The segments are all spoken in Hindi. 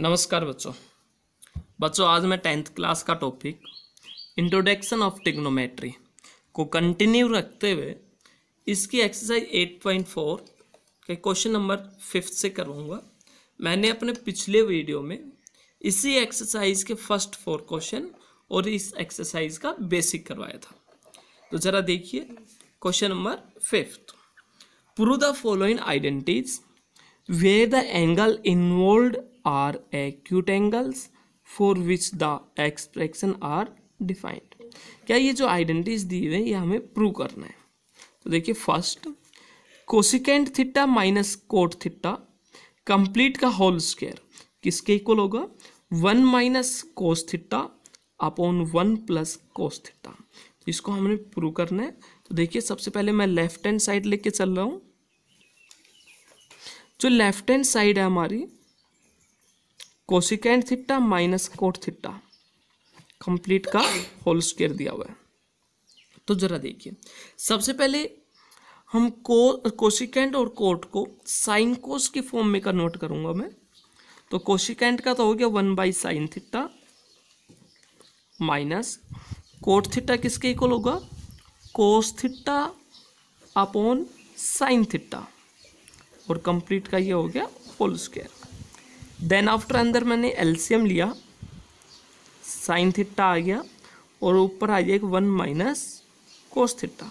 नमस्कार बच्चों बच्चों आज मैं टेंथ क्लास का टॉपिक इंट्रोडक्शन ऑफ टिग्नोमेट्री को कंटिन्यू रखते हुए इसकी एक्सरसाइज 8.4 के क्वेश्चन नंबर फिफ्थ से करूँगा मैंने अपने पिछले वीडियो में इसी एक्सरसाइज के फर्स्ट फोर क्वेश्चन और इस एक्सरसाइज का बेसिक करवाया था तो ज़रा देखिए question number fifth prove the following identities where the angle involved are acute angles for which the expression are defined क्या ये जो आइडेंटिटीज दी हुई है ये हमें प्रूव करना है तो देखिए first cosecant theta minus cot theta complete का होल स्क्वायर किसके इक्वल होगा one minus cos theta upon one plus cos theta इसको हमने प्रूव करना है तो देखिए सबसे पहले मैं लेफ्ट हैंड साइड लेके चल रहा हूँ जो लेफ्ट हैंड साइड है हमारी cosecant theta minus cot theta complete का होल स्क्वेयर दिया हुआ है तो ज़रा देखिए सबसे पहले हम को कोशिकेंट और कोट को साइन कोस की फॉर्म में कन्वर्ट करूंगा मैं तो कोशिकेंट का तो हो गया one by sine theta minus cot theta किसके इक्वल होगा cos theta upon sine theta और कंप्लीट का ये हो गया होल स्क्वायर देन आफ्टर अंदर मैंने एल्शियम लिया साइन थिट्टा आ गया और ऊपर आ एक one minus cos theta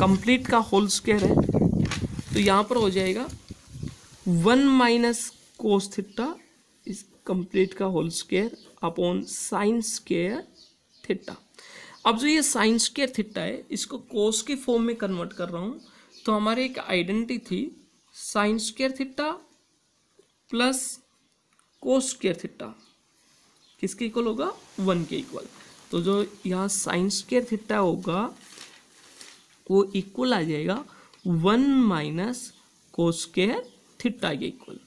complete का होल स्क्वायर है तो यहाँ पर हो जाएगा वन माइनस कोस थिट्टा इस कंप्लीट का whole square upon sine square theta अब जो ये साइन स्क्वायर थिट्टा है इसको कोस के फॉर्म में कन्वर्ट कर रहा हूँ तो हमारी एक आइडेंटिटी थी sine square theta plus cos square theta किसके इक्वल होगा वन के इक्वल तो जो यहाँ साइन स्क्र थिट्टा होगा वो इक्वल आ जाएगा one minus cos square theta के इक्वल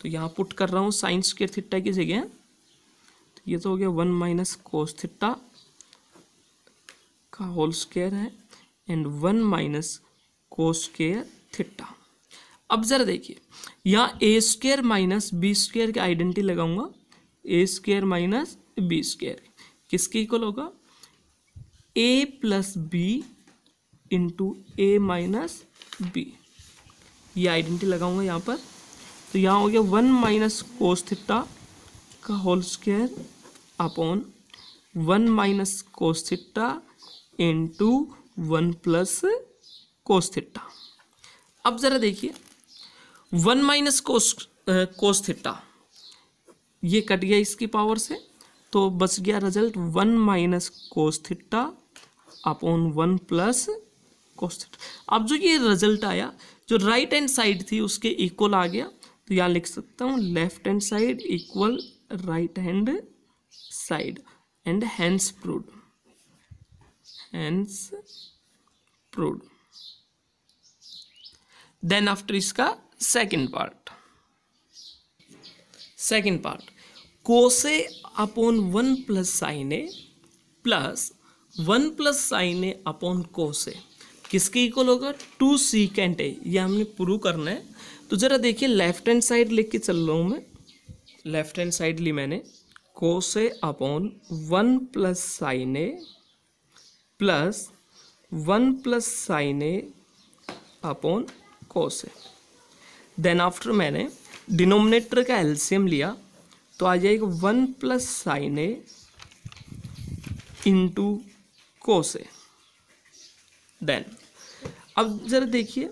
तो यहाँ पुट कर रहा हूँ साइंस स्केयर थिट्टा की जगह तो ये तो हो गया वन माइनस कोस थिट्टा का होल स्क्र है and one minus cos square square अब ज़रा देखिए यहाँ A square minus B square की आइडेंटिटी लगाऊंगा A square minus B square किसके इक्वल होगा A plus B into A minus B ये आइडेंटिटी लगाऊंगा यहाँ पर तो यहाँ हो गया वन माइनस कोस थिट्टा का whole square upon one minus cos theta into one plus cos अब ज़रा देखिए वन माइनस कोस कोस ये कट गया इसकी पावर से तो बच गया result one minus cos upon one plus cos अब जो ये रिजल्ट आया जो राइट हैंड साइड थी उसके इक्वल आ गया तो यहाँ लिख सकता हूँ left hand side equal right hand side and hence proved hence proved then after इसका second part second part cos A upon one plus sine A plus one plus sine A upon cos A किसके इक्वल होगा टू सीकेंट ए ये हमने प्रूव करना है तो ज़रा देखिए लेफ्ट हैंड साइड लेके चल रहा हूँ मैं लेफ्ट हैंड साइड ली मैंने cos A upon one plus sine A plus one plus sine A upon cos है देन आफ्टर मैंने डिनोमिनेटर का एल्सियम लिया तो आ जाएगा one plus sine A into cos है देन अब जरा देखिए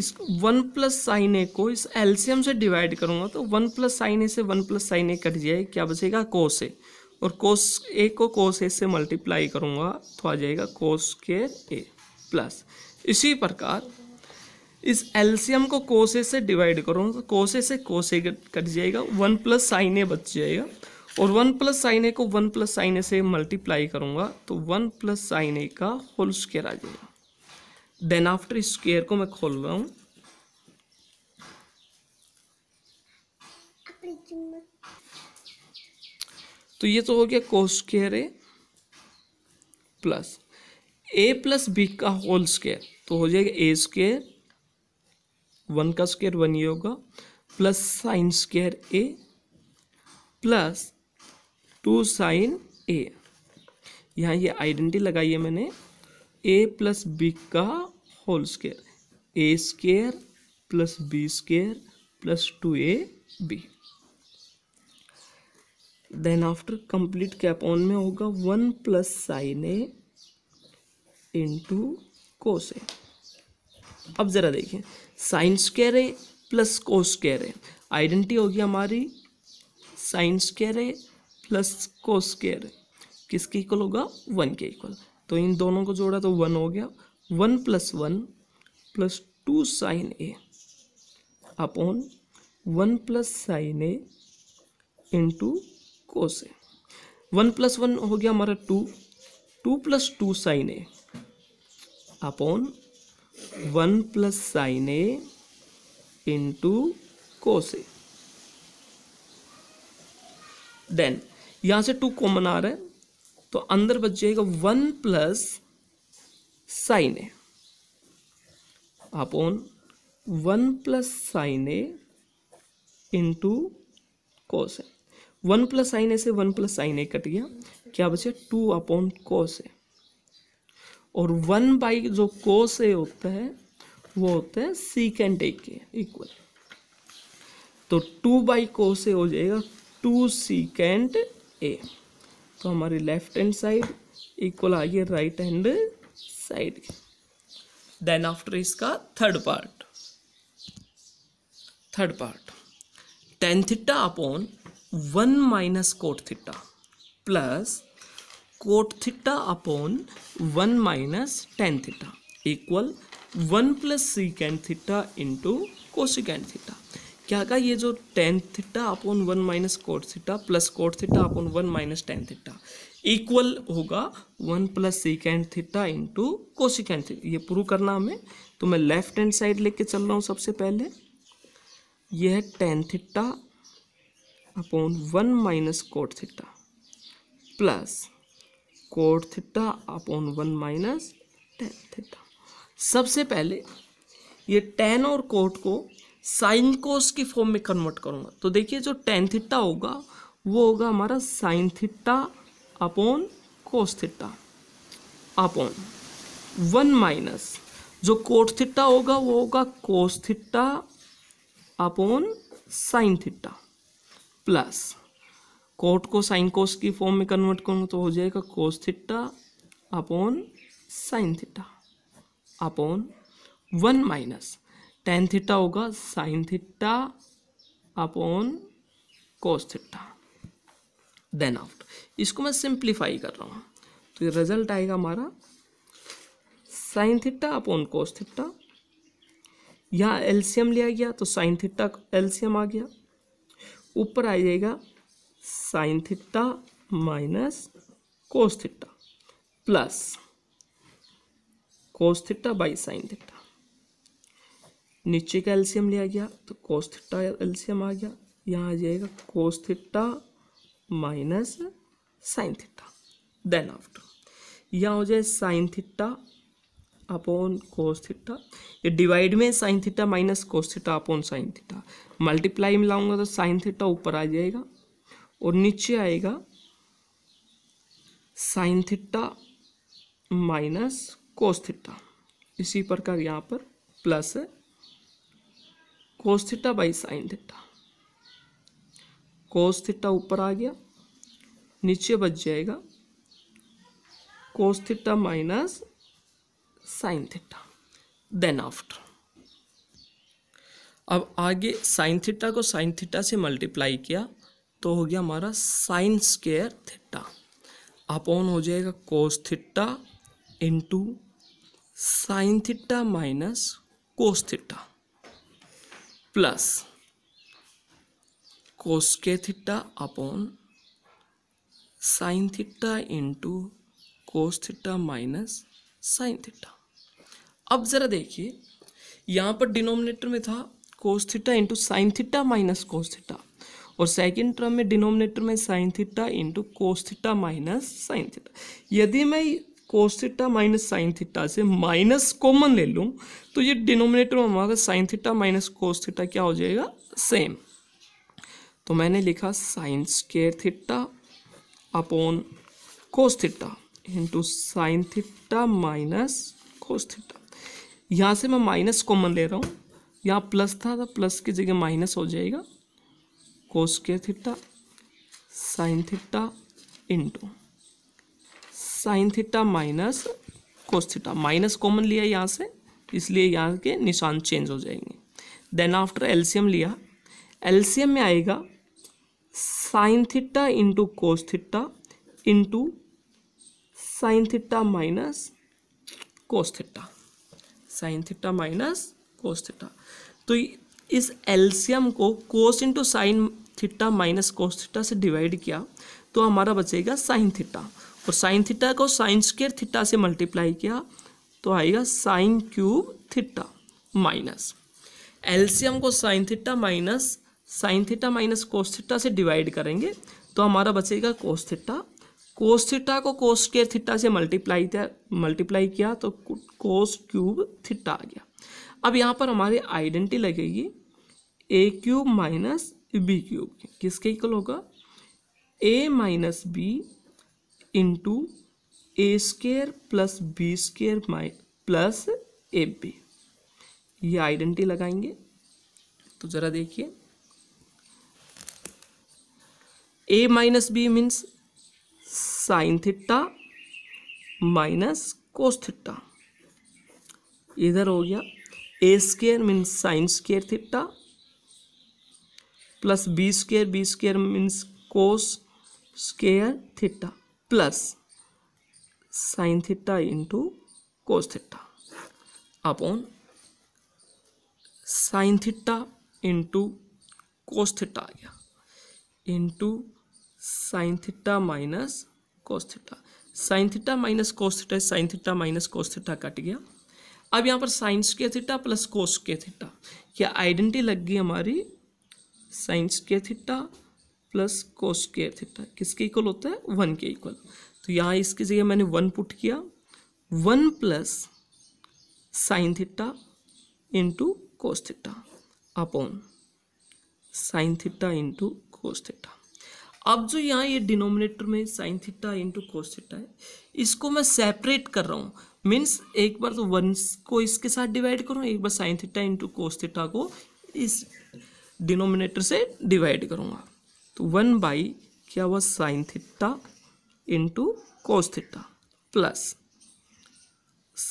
इस वन प्लस साइन ए को इस एल्सियम से डिवाइड करूंगा तो वन प्लस साइन ए से one plus sine A cut जाए क्या बचेगा कोस ए और कोस ए को कोस ए से मल्टीप्लाई करूंगा तो आ जाएगा कोस के ए प्लस इसी प्रकार इस एल्सियम को कोसे से डिवाइड करो तो कोसे से कोसे कट जाएगा वन प्लस साइन ए बच जाएगा और वन प्लस साइन ए को वन प्लस साइन ए से मल्टीप्लाई करूंगा तो वन प्लस साइन ए का होल स्केयर आ जाएगा देन आफ्टर स्केयर को मैं खोल रहा हूँ तो ये तो हो गया cos square A plus A plus B का होल स्केयर तो हो जाएगा ए स्केयर वन का स्क्वायर वन ये होगा plus sine square A plus two sine A यहाँ ये आइडेंटिटी लगाई है मैंने ए प्लस बी का whole square A square plus B square plus two A B then after complete कैप ऑन में होगा one plus sine A into cos A अब ज़रा देखिए sign square A plus cos square A identity होगी हमारी sine square A plus cos square किसके इक्वल होगा वन के इक्वल तो इन दोनों को जोड़ा तो वन हो गया one plus one plus two sine A upon one plus sine A into cos A one plus one हो गया हमारा two two plus two sine A upon one plus sine A into cos A then यहां से टू कॉमन आ रहा है तो अंदर बच जाएगा one plus sine A upon one plus sine A into cos A one plus sine A से one plus sine A cut गया क्या बचे टू अपॉन कोस ए और वन बाई जो कोस ए होता है वो होता है सी कैंड ए के इक्वल तो टू बाई कोस ए हो जाएगा टू सी कैंड ए तो हमारी लेफ्ट हैंड साइड इक्वल आ गया right hand side then after इसका third part third part tan theta upon one minus cot theta plus cot theta upon one minus tan theta equal one plus secant theta into cosecant theta क्या का ये जो tan theta upon one minus cot theta plus cot theta upon one minus tan theta equal होगा one plus secant theta into कोशिकैन theta ये प्रूव करना हमें तो मैं लेफ्ट हैंड साइड लेके चल रहा हूँ सबसे पहले ये है tan theta upon one minus cot theta plus cot theta upon one minus tan theta सबसे पहले ये टेन और कोट को साइन कोस की फॉर्म में कन्वर्ट करूँगा तो देखिए जो टेन थीटा होगा वो होगा हमारा sine theta upon cos theta upon one minus जो कोट थीटा होगा वो होगा cos theta upon sine theta plus cot को साइन कोस की फॉर्म में कन्वर्ट करूँ तो हो जाएगा cos theta upon sine theta upon one minus tan theta होगा sine theta upon cos theta then after इसको मैं सिंप्लीफाई कर रहा हूँ तो ये रिजल्ट आएगा हमारा sine theta upon cos theta यहाँ एल्शियम लिया गया तो साइन थीटा एल्शियम आ गया ऊपर आ जाएगा sine theta minus cos theta plus cos theta by sine theta नीचे का एल्सियम लिया गया तो कोस थीटा एल्सियम आ गया यहाँ आ जाएगा cos theta minus sine theta then after यहाँ हो जाए sine theta upon cos theta ये डिवाइड में sine theta minus cos theta upon sine theta multiply में लाऊंगा तो साइन थीटा ऊपर आ जाएगा और नीचे आएगा साइन थिट्टा माइनस कोस इसी प्रकार यहाँ पर प्लस है cos by sine theta cos ऊपर आ गया नीचे बच जाएगा cos minus sine theta then after अब आगे साइन थिट्टा को साइन थिट्टा से मल्टीप्लाई किया तो हो गया हमारा साइन स्केयर थीटा अपॉन हो जाएगा cos theta into sine theta minus cos theta plus cos के theta upon sine theta into cos theta minus sine theta अब ज़रा देखिए यहां पर डिनोमिनेटर में था cos theta into sine theta minus cos theta और सेकेंड टर्म में डिनोमिनेटर में sine theta into cos theta minus sine theta यदि मैं कोस्थिटा माइनस साइन थीटा से माइनस कॉमन ले लूँ तो ये डिनोमिनेटर में हमारा sine theta minus cos theta theta क्या हो जाएगा सेम तो मैंने लिखा sine square theta upon cos theta into sine theta minus cos theta यहाँ से मैं माइनस कॉमन ले रहा हूँ यहाँ प्लस था तो प्लस की जगह माइनस हो जाएगा कोस के theta sine theta into sine theta minus cos theta minus common लिया यहाँ से इसलिए यहाँ के निशान चेंज हो जाएंगे देन आफ्टर एलसीएम लिया एलसीएम में आएगा sine theta into cos theta into sine theta minus cos theta sine theta minus cos theta तो इस एल्सियम को cos into sine theta minus cos theta से डिवाइड किया तो हमारा बचेगा साइन थीटा और साइन थीटा को साइन स्केयर थीटा से मल्टीप्लाई किया तो आएगा sine cube theta minus LCM को sine theta minus sine theta minus cos theta से डिवाइड करेंगे तो हमारा बचेगा कोस थीटा कोस थीटा को कोस स्केयर थीटा से मल्टीप्लाई मल्टीप्लाई किया तो कोस क्यूब थीटा आ गया अब यहाँ पर हमारी आइडेंटिटी लगेगी A cube minus B cube किसके इक्वल होगा A minus B into A square plus B square माइ प्लस ए बी ये आइडेंटिटी लगाएंगे तो ज़रा देखिए A minus B means sine theta minus cos theta इधर हो गया A square means sine square theta plus B square B square means cos square theta plus sine theta into cos theta upon sine theta into cos theta आ गया into sine theta minus cos theta sine theta minus cos theta sine theta minus cos theta cut गया अब यहाँ पर साइंस के थीटा प्लस कोस के थीटा क्या आइडेंटिटी लग गई हमारी sine square theta plus cos square theta किसके इक्वल होता है वन के इक्वल तो यहाँ इसकी जगह मैंने वन पुट किया one plus sine theta into cos theta upon sine theta into cos theta अब जो यहाँ ये डिनोमिनेटर में sine theta into cos theta है इसको मैं सेपरेट कर रहा हूँ मीन्स एक बार तो वन को इसके साथ डिवाइड करूँ एक बार sine theta into cos theta को इस डिनोमिनेटर से डिवाइड करूँगा तो वन बाई क्या हुआ sine theta into cos theta plus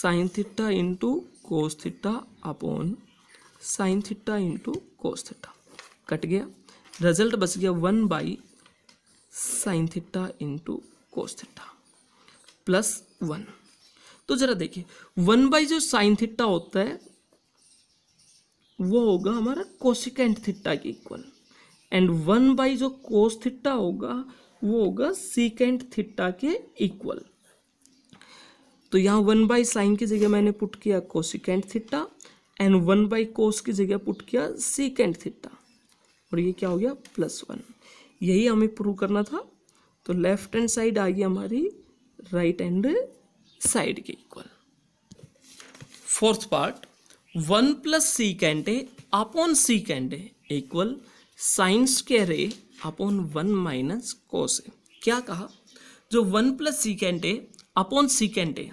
sine theta into cos theta upon sine theta into cos theta cut गया रिजल्ट बच गया one by sine theta into cos theta plus one तो जरा देखिए वन बाई जो साइन थिट्टा होता है वो होगा हमारा कोशिकेंट थिट्टा के इक्वल एंड वन बाई जो कोस थिट्टा होगा वो होगा सीकेंट थिट्टा के इक्वल तो यहाँ वन बाई साइन की जगह मैंने पुट किया cosecant theta and one by cos की जगह पुट किया सीकेंट थिट्टा और ये क्या हो गया प्लस वन यही हमें प्रूव करना था तो लेफ्ट हैंड साइड आ गई हमारी राइट हैंड साइड के equal fourth part one plus secant A upon C A equal sine square A upon one minus cos A क्या कहा जो one plus secant A upon C A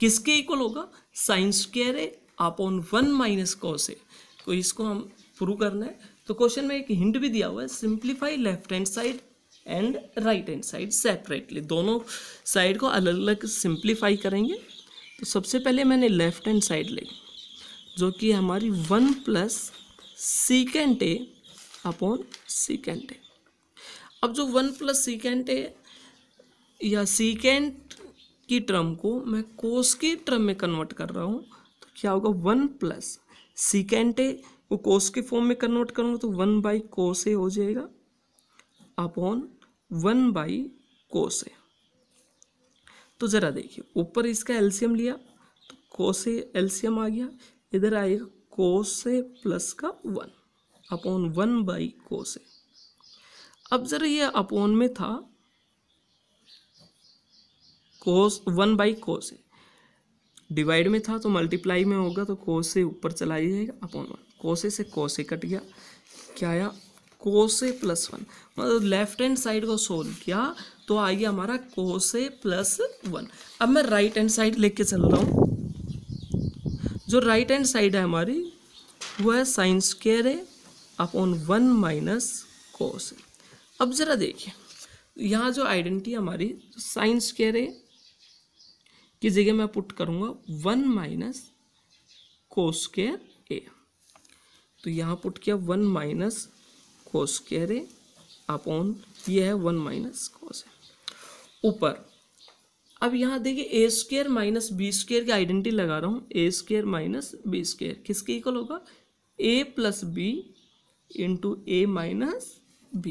किसके इक्वल होगा sine square A upon one minus cos A तो इसको हम प्रूव करना है तो क्वेश्चन में एक हिंट भी दिया हुआ है simplify left hand side and right hand side separately दोनों साइड को अलग अलग सिंप्लीफाई करेंगे तो सबसे पहले मैंने लेफ्ट हैंड साइड ली जो कि हमारी one plus secant A upon secant A अब जो वन प्लस सीकेंट ए या सीकेंट की टर्म को मैं कोस की टर्म में कन्वर्ट कर रहा हूँ तो क्या होगा वन प्लस सीकेंट ए को कोस के फॉर्म में कन्वर्ट करूँगा तो वन बाई कोस ए हो जाएगा upon one by cos A तो ज़रा देखिए ऊपर इसका एल्शियम लिया तो कोस ए एल्सियम आ गया इधर आएगा कोस ए प्लस का one upon one by cos A अब जरा ये अपॉन में था cos one by cos A divide में था तो मल्टीप्लाई में होगा तो कोस ए ऊपर चला जाएगा अपॉन वन कोसे से कोसे कट गया क्या आया कोसे प्लस वन मतलब लेफ्ट हैंड साइड को सोल्व किया तो आ गया हमारा कोसे प्लस वन अब मैं राइट हैंड साइड लेके चल रहा हूँ जो राइट हैंड साइड है हमारी वो है साइन स्क्र है अपॉन वन माइनस कोस अब ज़रा देखिए यहाँ जो आइडेंटिटी हमारी साइन स्क्र है की जगह मैं पुट करूँगा वन माइनस कोस्केयर ए तो यहाँ पुट किया one minus cos square A upon ये है वन माइनस कोस ऊपर अब यहाँ देखिए A square minus B square की आइडेंटिटी लगा रहा हूँ A square minus B square किसके इक्वल होगा A plus B into A minus B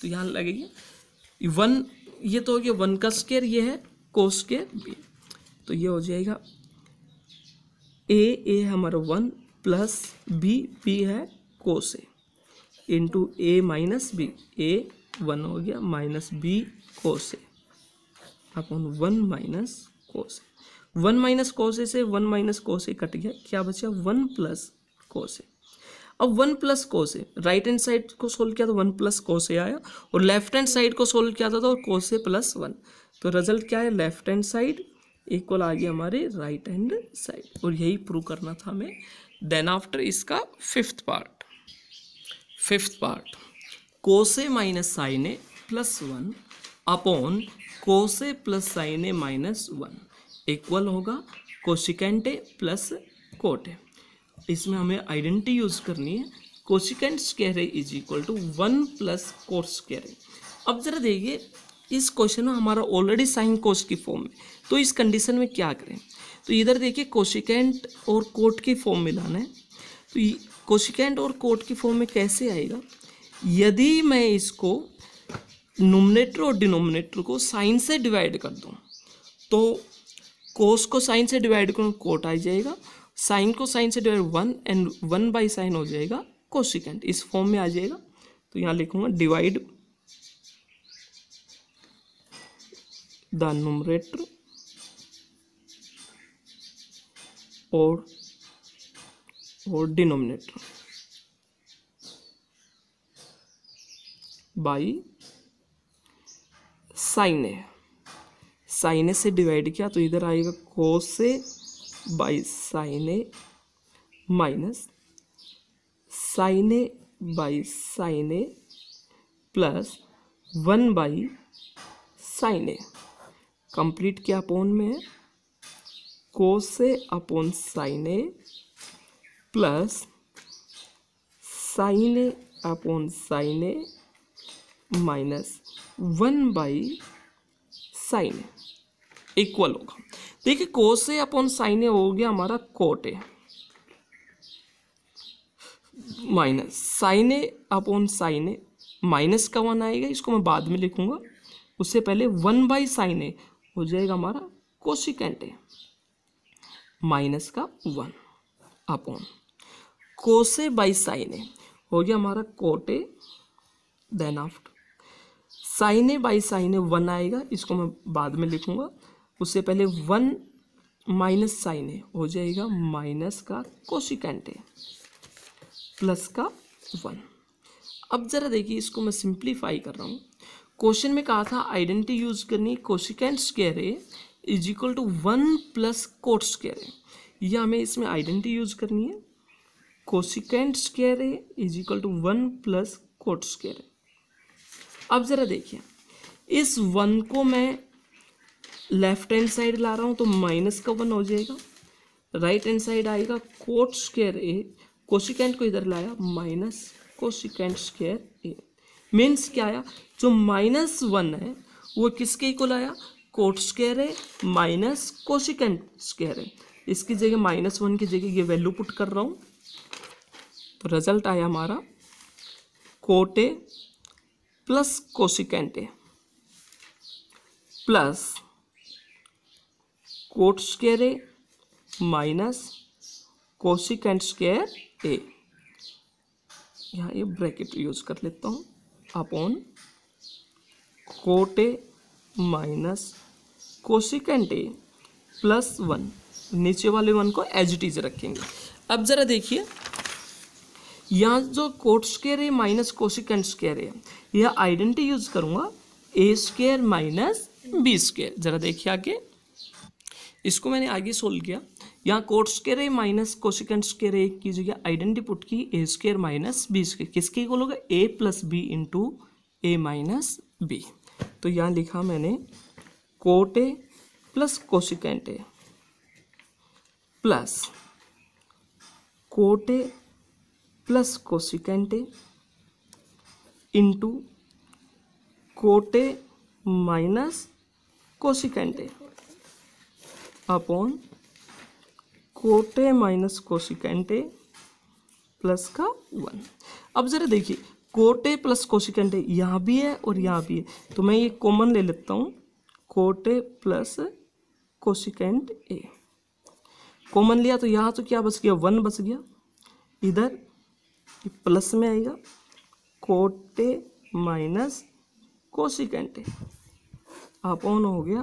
तो यहाँ लगेगी वन ये तो हो गया वन का स्केयर ये है को के बी तो ये हो जाएगा ए ए हमारा वन प्लस बी बी है को से into A minus B A one हो गया माइनस बी को से upon one minus cos one minus cos A से वन माइनस कोसे कट गया क्या बचा वन प्लस कोसे अब one plus cos A right hand side को सोल्व किया तो वन प्लस कोसे आया और लेफ्ट हैंड साइड को सोल्व किया था तो कोसे प्लस वन तो रिजल्ट क्या है लेफ्ट हैंड साइड इक्वल आ गया हमारे राइट हैंड साइड और यही प्रूव करना था हमें देन आफ्टर इसका fifth part fifth part cos A minus sine A plus one upon cos A plus sine A minus one equal होगा कोशिकेंटे प्लस कोटे इसमें हमें आइडेंटिटी यूज करनी है cosecant square A is equal to one plus cot square A अब जरा देखिए इस क्वेश्चन में हमारा ऑलरेडी साइन कोस की फॉर्म में तो इस कंडीशन में क्या करें तो इधर देखिए कोशिकेंट और कोट की फॉर्म मिलाना है तो कोशिकेंट और कोट की फॉर्म में कैसे आएगा यदि मैं इसको नोमिनेटर और डिनोमिनेटर को साइन से डिवाइड कर दूँ तो कोस को साइन से डिवाइड करूँ कोट आ जाएगा साइन को साइन से divide one and one by sine हो जाएगा कोसिकेंट इस फॉर्म में आ जाएगा तो यहाँ लिखूंगा डिवाइड द नोमरेटर और और denominator by sine A sine A से डिवाइड किया तो इधर आएगा cos A by sine A minus sine A by sine A plus one by sine A complete क्या अपोन में है cos A upon sine A plus sine A upon sine A minus one by sine equal होगा देखिए कोस ए अपॉन साइन ए हो गया हमारा cot A minus sine A upon sine A minus का वन आएगा इसको मैं बाद में लिखूंगा उससे पहले वन बाई साइन ए हो जाएगा हमारा कोशिकेंट ए माइनस का one upon cos A by sine A हो गया हमारा cot A then after sine A by sine A one आएगा इसको मैं बाद में लिखूंगा उससे पहले वन माइनस साइन ए हो जाएगा माइनस का कोशिकेंट ए प्लस का वन अब ज़रा देखिए इसको मैं सिंप्लीफाई कर रहा हूँ क्वेश्चन में कहा था आइडेंटिटी यूज करनी cosecant square A is equal to one plus cot square A या हमें इसमें आइडेंटिटी यूज करनी है cosecant square A is equal to one plus cot square A अब ज़रा देखिए इस वन को मैं लेफ्ट हैंड साइड ला रहा हूँ तो माइनस का वन हो जाएगा राइट हैंड साइड आएगा कोट स्क्र ए कोशिकेंट को इधर लाया minus cosecant square A means क्या आया जो माइनस वन है वो किसके को लाया cot square A minus cosecant square A इसकी जगह माइनस वन की जगह ये वैल्यू पुट कर रहा हूँ तो रिजल्ट आया हमारा cot A plus cosecant A plus cot square A minus cosecant square A यहाँ ये ब्रैकेट यूज कर लेता हूँ upon cot A minus cosecant A plus one नीचे वाले वन को एज इट इज रखेंगे अब ज़रा देखिए या जो कोट स्केयर है माइनस कोसिकेंट स्केयर है यह आइडेंटी यूज करूंगा A square minus B square जरा देखिए आगे इसको मैंने आगे सोल्व किया यहाँ कोट स्केयर है माइनस कोशिकेंट स्केयर है की जगह आइडेंटी पुट की A square minus B square किसके equal A plus B into A minus B तो यहाँ लिखा मैंने cot A plus cosecant A plus cot A plus cosecant A into कोटे minus cosecant A upon cot A minus cosecant A plus का वन अब ज़रा देखिए कोटे प्लस कोसिकेंटे यहाँ भी है और यहाँ भी है तो मैं ये कॉमन ले लेता हूँ कोटे प्लस कोसिकेंट ए कॉमन लिया तो यहाँ तो क्या बच गया वन बच गया इधर प्लस में आएगा कोटे माइनस कोशिकेंटे अपॉन हो गया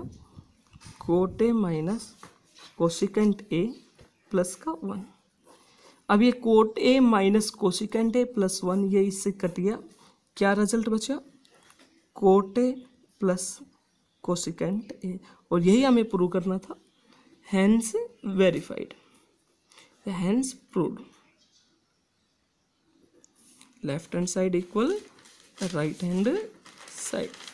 cot A minus cosecant A plus का वन अब ये cot A minus cosecant A plus one ये इससे कट गया क्या रिजल्ट बचा कोटे प्लस कोशिकेंट ए और यही हमें प्रूव करना था hence verified hence prove left hand side equal right hand side